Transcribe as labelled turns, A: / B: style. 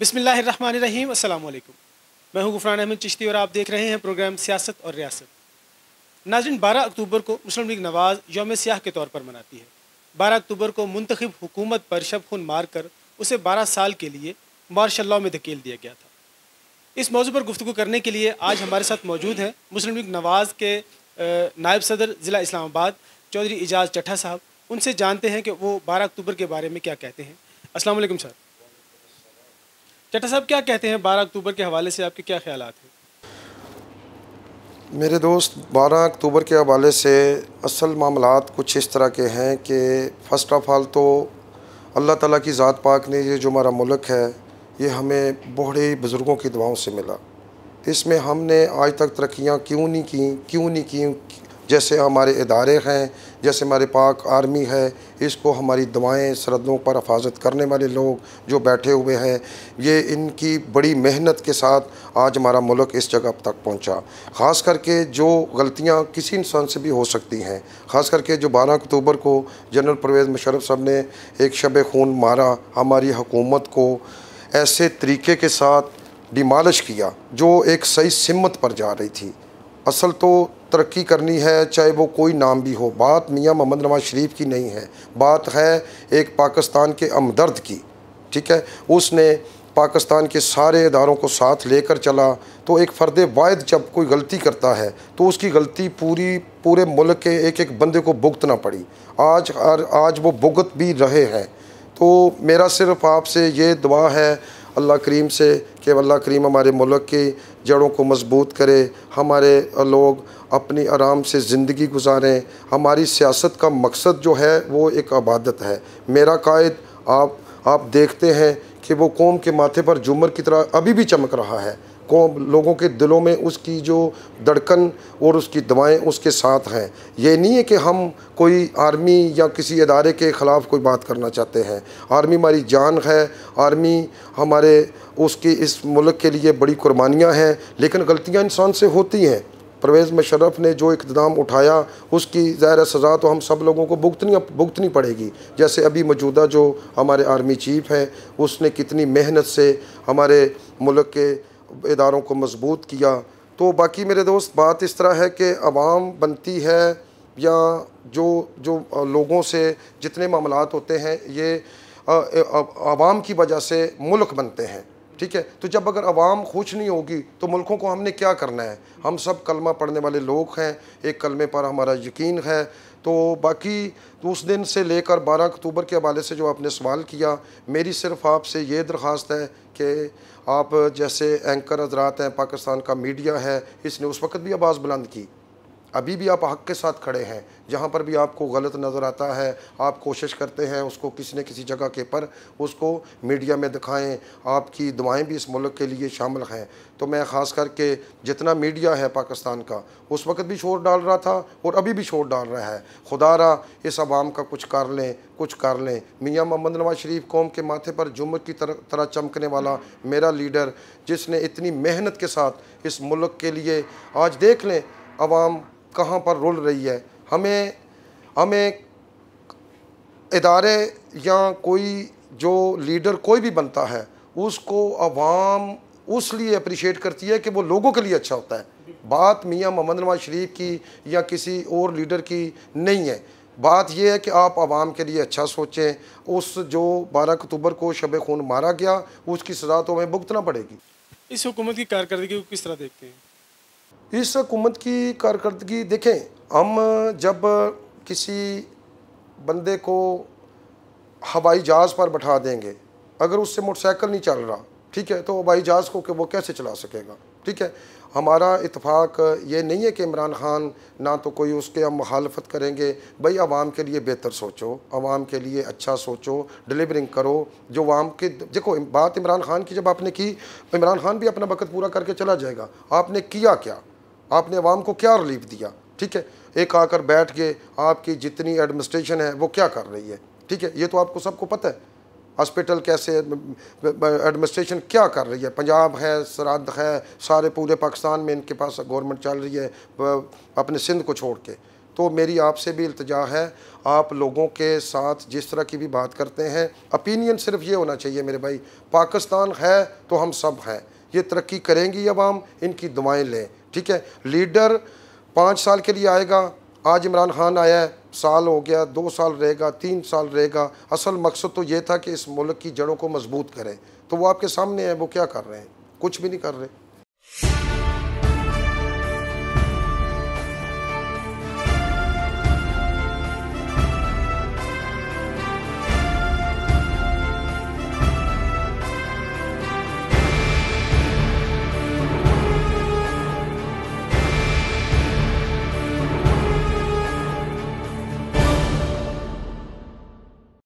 A: बिसमीम अल्लाम मैं हूं गुफरान अहमद चिश्ती और आप देख रहे हैं प्रोग्राम सियासत और रियासत नाजिन बारह अक्टूबर को मुस्लिम लीग नवाज़ योम सियाह के तौर पर मनाती है बारह अक्टूबर को मंतखब हुकूमत पर शब खून मार कर उसे बारह साल के लिए मार्शल लॉ में धकेल दिया गया था इस मौजू पर गुफ्तु करने के लिए आज हमारे साथ मौजूद हैं मुस्लिम लीग नवाज़ के नायब सदर ज़िला इस्लामाबाद चौधरी एजाज चट्ठा साहब उनसे जानते हैं कि वो बारह अक्टूबर के बारे में क्या कहते हैं असलम सर चटा साहब क्या कहते हैं बारह अक्टूबर के हवाले से आपके क्या ख्याल हैं
B: मेरे दोस्त 12 अक्टूबर के हवाले से असल मामला कुछ इस तरह के हैं कि फ़र्स्ट ऑफ़ आल तो अल्लाह ताला की ज़ात पाक ने ये जो हमारा मुल्क है ये हमें बड़े बुज़ुर्गों की दुआओं से मिला इसमें हमने आज तक तरक्याँ क्यों नहीं की क्यों नहीं की जैसे हमारे इदारे हैं जैसे हमारे पाक आर्मी है इसको हमारी दवाएँ सरहदों पर हफाजत करने वाले लोग जो बैठे हुए हैं ये इनकी बड़ी मेहनत के साथ आज हमारा मुल्क इस जगह तक पहुंचा ख़ास करके जो गलतियां किसी इंसान से भी हो सकती हैं ख़ास करके जो 12 अक्टूबर को जनरल परवेज़ मुशरफ साहब ने एक शब खून मारा हमारी हुकूमत को ऐसे तरीके के साथ डिमालश किया जो एक सही सिमत पर जा रही थी असल तो तरक्की करनी है चाहे वो कोई नाम भी हो बात मियाँ मोहम्मद नवाज शरीफ की नहीं है बात है एक पाकिस्तान के हमदर्द की ठीक है उसने पाकिस्तान के सारे इदारों को साथ लेकर चला तो एक फ़र्द वायद जब कोई गलती करता है तो उसकी गलती पूरी पूरे मुल्क के एक एक बंदे को भुगतना पड़ी आज आज वो भुगत भी रहे हैं तो मेरा सिर्फ आपसे ये दुआ है अल्लाह करीम से कि अल्लाह करीम हमारे मुल्क की जड़ों को मजबूत करे हमारे लोग अपनी आराम से ज़िंदगी गुजारें हमारी सियासत का मकसद जो है वो एक आबादत है मेरा कायद आप आप देखते हैं कि वो कौम के माथे पर जुमर की तरह अभी भी चमक रहा है को लोगों के दिलों में उसकी जो धड़कन और उसकी दवाएं उसके साथ हैं ये नहीं है कि हम कोई आर्मी या किसी अदारे के ख़िलाफ़ कोई बात करना चाहते हैं आर्मी हमारी जान है आर्मी हमारे उसकी इस मुल्क के लिए बड़ी कुर्बानियां हैं लेकिन गलतियाँ इंसान से होती हैं परवेज़ मशरफ़ ने जो इकदाम उठाया उसकी ज़ाहिर सज़ा तो हम सब लोगों को भुगतनी भुगतनी पड़ेगी जैसे अभी मौजूदा जो हमारे आर्मी चीफ हैं उसने कितनी मेहनत से हमारे मुल्क के इदारों को मजबूत किया तो बाकी मेरे दोस्त बात इस तरह है कि आवाम बनती है या जो जो लोगों से जितने मामला होते हैं ये आवाम की वजह से मुल्क बनते हैं ठीक है तो जब अगर आवाम खुश नहीं होगी तो मुल्कों को हमने क्या करना है हम सब कलमा पढ़ने वाले लोग हैं एक कलमे पर हमारा यकीन है तो बाकी तो उस दिन से लेकर 12 अक्टूबर के हवाले से जो आपने सवाल किया मेरी सिर्फ आपसे ये दरख्वास्त है कि आप जैसे एंकर हजरात हैं पाकिस्तान का मीडिया है इसने उस वक्त भी आवाज़ बुलंद की अभी भी आप हक के साथ खड़े हैं जहाँ पर भी आपको गलत नज़र आता है आप कोशिश करते हैं उसको किसी न किसी जगह के पर उसको मीडिया में दिखाएं आपकी दुआएं भी इस मुल्क के लिए शामिल हैं तो मैं ख़ास करके जितना मीडिया है पाकिस्तान का उस वक्त भी शोर डाल रहा था और अभी भी शोर डाल रहा है खुदा रहा इस आवाम का कुछ कर लें कुछ कर लें मियाँ मोहम्मद नवाज शरीफ कौम के माथे पर जुम्मन की तरह तरह चमकने वाला मेरा लीडर जिसने इतनी मेहनत के साथ इस मुल्क के लिए आज देख लें आवाम कहाँ पर रोल रही है हमें हमें इदारे या कोई जो लीडर कोई भी बनता है उसको अवाम उस लिए अप्रिशिएट करती है कि वो लोगों के लिए अच्छा होता है बात मियाँ मोहम्मद नवाज शरीफ की या किसी और लीडर की नहीं है बात यह है कि आप आवाम के लिए अच्छा सोचें उस जो बारह अक्टूबर को शब खून मारा गया उसकी सजा तो हमें भुगतना पड़ेगी
A: इस हुकूमत की कारकर्दगी को किस तरह देखते हैं
B: इस हुकूमत की कारकर्दगी देखें हम जब किसी बंदे को हवाई जहाज़ पर बैठा देंगे अगर उससे मोटरसाइकिल नहीं चल रहा ठीक है तो हवाई जहाज़ को कि वो कैसे चला सकेगा ठीक है हमारा इतफाक़ ये नहीं है कि इमरान खान ना तो कोई उसके हम मुखालफत करेंगे भाई आवाम के लिए बेहतर सोचो आवाम के लिए अच्छा सोचो डिलीवरिंग करो जो आवाम के देखो बात इमरान खान की जब आपने की इमरान खान भी अपना वक्त पूरा करके चला जाएगा आपने किया क्या आपने आवाम को क्या रिलीफ दिया ठीक है एक आकर बैठ गए आपकी जितनी एडमिनिस्ट्रेशन है वो क्या कर रही है ठीक है ये तो आपको सबको पता है हॉस्पिटल कैसे एडमिनिस्ट्रेशन क्या कर रही है पंजाब है सरहद है सारे पूरे पाकिस्तान में इनके पास गवर्नमेंट चल रही है अपने सिंध को छोड़ के तो मेरी आपसे भी इल्तजा है आप लोगों के साथ जिस तरह की भी बात करते हैं अपीनियन सिर्फ ये होना चाहिए मेरे भाई पाकिस्तान है तो हम सब हैं ये तरक्की करेंगी अवाम इनकी दुआएँ लें ठीक है लीडर पाँच साल के लिए आएगा आज इमरान खान आया है साल हो गया दो साल रहेगा तीन साल रहेगा असल मकसद तो ये था कि इस मुल्क की जड़ों को मजबूत करें तो वो आपके सामने है वो क्या कर रहे हैं कुछ भी नहीं कर रहे